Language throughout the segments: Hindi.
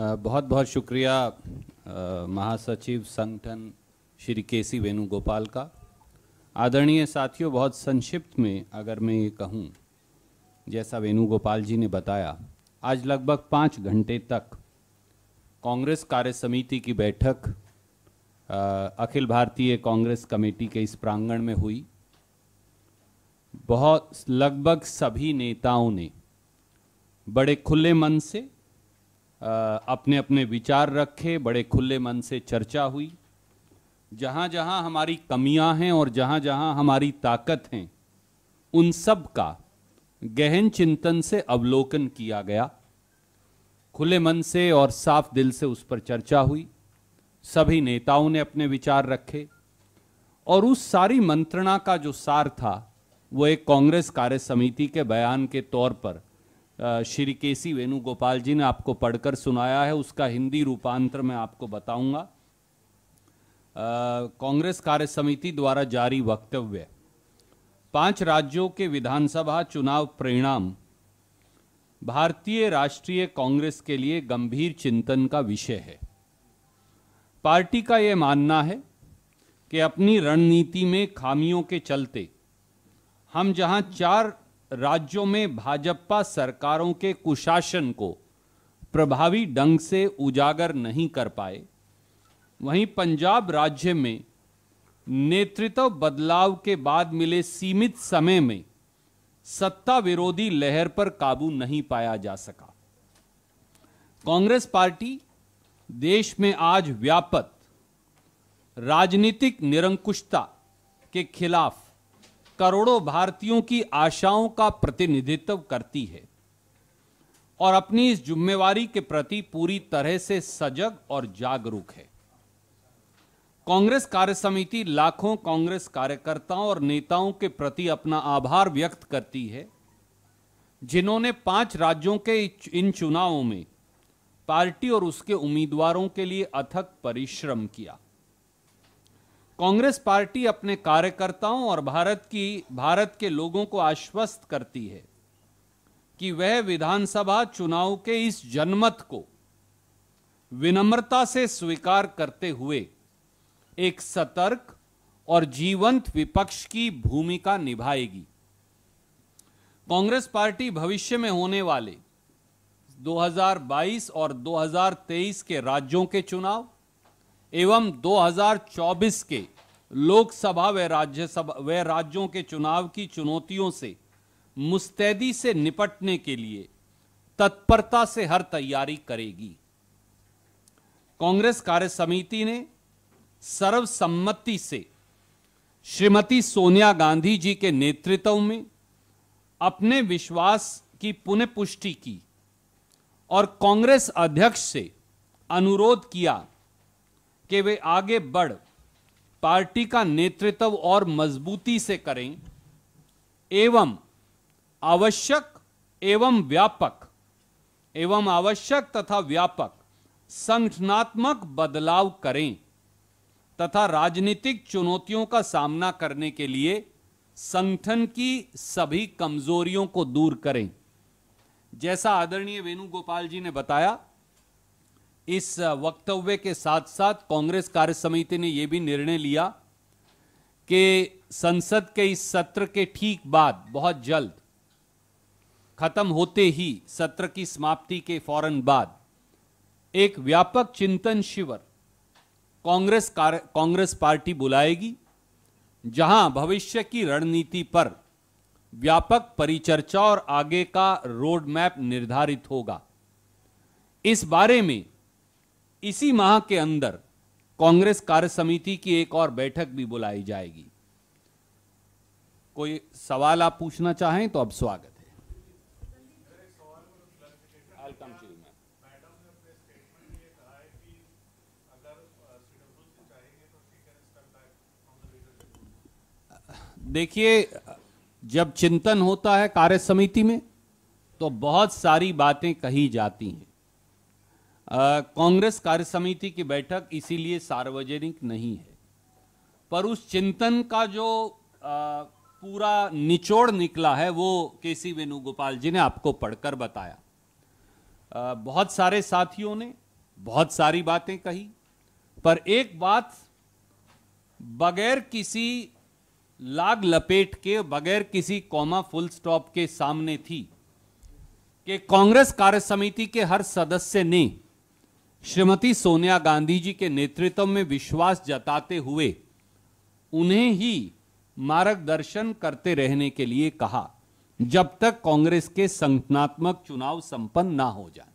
बहुत बहुत शुक्रिया महासचिव संगठन श्री के सी वेणुगोपाल का आदरणीय साथियों बहुत संक्षिप्त में अगर मैं ये कहूँ जैसा वेणुगोपाल जी ने बताया आज लगभग पाँच घंटे तक कांग्रेस कार्य समिति की बैठक अखिल भारतीय कांग्रेस कमेटी के इस प्रांगण में हुई बहुत लगभग सभी नेताओं ने बड़े खुले मन से अपने अपने विचार रखे बड़े खुले मन से चर्चा हुई जहाँ जहाँ हमारी कमियाँ हैं और जहाँ जहाँ हमारी ताकत हैं उन सब का गहन चिंतन से अवलोकन किया गया खुले मन से और साफ दिल से उस पर चर्चा हुई सभी नेताओं ने अपने विचार रखे और उस सारी मंत्रणा का जो सार था वो एक कांग्रेस कार्य समिति के बयान के तौर पर श्री केसी वेणुगोपाल जी ने आपको पढ़कर सुनाया है उसका हिंदी रूपांतर मैं आपको बताऊंगा कांग्रेस कार्य समिति द्वारा जारी वक्तव्य पांच राज्यों के विधानसभा चुनाव परिणाम भारतीय राष्ट्रीय कांग्रेस के लिए गंभीर चिंतन का विषय है पार्टी का यह मानना है कि अपनी रणनीति में खामियों के चलते हम जहां चार राज्यों में भाजपा सरकारों के कुशासन को प्रभावी ढंग से उजागर नहीं कर पाए वहीं पंजाब राज्य में नेतृत्व बदलाव के बाद मिले सीमित समय में सत्ता विरोधी लहर पर काबू नहीं पाया जा सका कांग्रेस पार्टी देश में आज व्यापक राजनीतिक निरंकुशता के खिलाफ करोड़ों भारतीयों की आशाओं का प्रतिनिधित्व करती है और अपनी इस जिम्मेवारी के प्रति पूरी तरह से सजग और जागरूक है कांग्रेस कार्य समिति लाखों कांग्रेस कार्यकर्ताओं और नेताओं के प्रति अपना आभार व्यक्त करती है जिन्होंने पांच राज्यों के इन चुनावों में पार्टी और उसके उम्मीदवारों के लिए अथक परिश्रम किया कांग्रेस पार्टी अपने कार्यकर्ताओं और भारत की भारत के लोगों को आश्वस्त करती है कि वह विधानसभा चुनाव के इस जनमत को विनम्रता से स्वीकार करते हुए एक सतर्क और जीवंत विपक्ष की भूमिका निभाएगी कांग्रेस पार्टी भविष्य में होने वाले 2022 और 2023 के राज्यों के चुनाव एवं 2024 के लोकसभा व राज्यसभा व राज्यों के चुनाव की चुनौतियों से मुस्तैदी से निपटने के लिए तत्परता से हर तैयारी करेगी कांग्रेस कार्य समिति ने सर्वसम्मति से श्रीमती सोनिया गांधी जी के नेतृत्व में अपने विश्वास की पुनः पुष्टि की और कांग्रेस अध्यक्ष से अनुरोध किया कि वे आगे बढ़ पार्टी का नेतृत्व और मजबूती से करें एवं आवश्यक एवं व्यापक एवं आवश्यक तथा व्यापक संगठनात्मक बदलाव करें तथा राजनीतिक चुनौतियों का सामना करने के लिए संगठन की सभी कमजोरियों को दूर करें जैसा आदरणीय वेणुगोपाल जी ने बताया इस वक्तव्य के साथ साथ कांग्रेस कार्य समिति ने यह भी निर्णय लिया कि संसद के इस सत्र के ठीक बाद बहुत जल्द खत्म होते ही सत्र की समाप्ति के फौरन बाद एक व्यापक चिंतन शिविर कांग्रेस कांग्रेस पार्टी बुलाएगी जहां भविष्य की रणनीति पर व्यापक परिचर्चा और आगे का रोडमैप निर्धारित होगा इस बारे में इसी माह के अंदर कांग्रेस कार्य समिति की एक और बैठक भी बुलाई जाएगी कोई सवाल आप पूछना चाहें तो अब स्वागत है देखिए जब चिंतन होता है कार्य समिति में तो बहुत सारी बातें कही जाती हैं कांग्रेस कार्य समिति की बैठक इसीलिए सार्वजनिक नहीं है पर उस चिंतन का जो आ, पूरा निचोड़ निकला है वो के सी वेणुगोपाल जी ने आपको पढ़कर बताया आ, बहुत सारे साथियों ने बहुत सारी बातें कही पर एक बात बगैर किसी लाग लपेट के बगैर किसी कॉमा फुल स्टॉप के सामने थी कि कांग्रेस कार्य समिति के हर सदस्य ने श्रीमती सोनिया गांधी जी के नेतृत्व में विश्वास जताते हुए उन्हें ही मार्गदर्शन करते रहने के लिए कहा जब तक कांग्रेस के संगठनात्मक चुनाव संपन्न ना हो जाए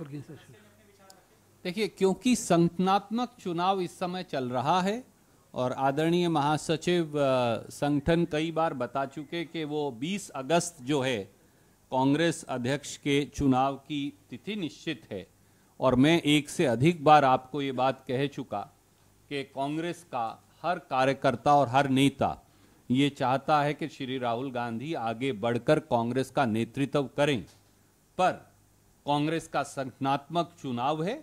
organización. देखिए क्योंकि संगठनात्मक चुनाव इस समय चल रहा है और आदरणीय महासचिव संगठन कई बार बता चुके कि वो 20 अगस्त जो है कांग्रेस अध्यक्ष के चुनाव की तिथि निश्चित है और मैं एक से अधिक बार आपको ये बात कह चुका कि कांग्रेस का हर कार्यकर्ता और हर नेता ये चाहता है कि श्री राहुल गांधी आगे बढ़कर कांग्रेस का नेतृत्व करें पर कांग्रेस का संगठनात्मक चुनाव है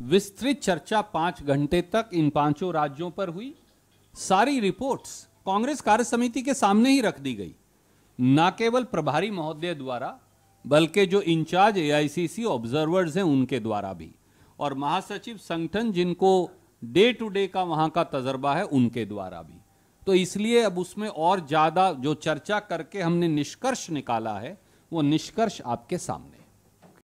विस्तृत चर्चा पांच घंटे तक इन पांचों राज्यों पर हुई सारी रिपोर्ट्स कांग्रेस कार्य समिति के सामने ही रख दी गई न केवल प्रभारी महोदय द्वारा बल्कि जो इंचार्ज एआईसीसी ऑब्जर्वर्स हैं उनके द्वारा भी और महासचिव संगठन जिनको डे टू डे का वहाँ का तजर्बा है उनके द्वारा भी तो इसलिए अब उसमें और ज़्यादा जो चर्चा करके हमने निष्कर्ष निकाला है वो निष्कर्ष आपके सामने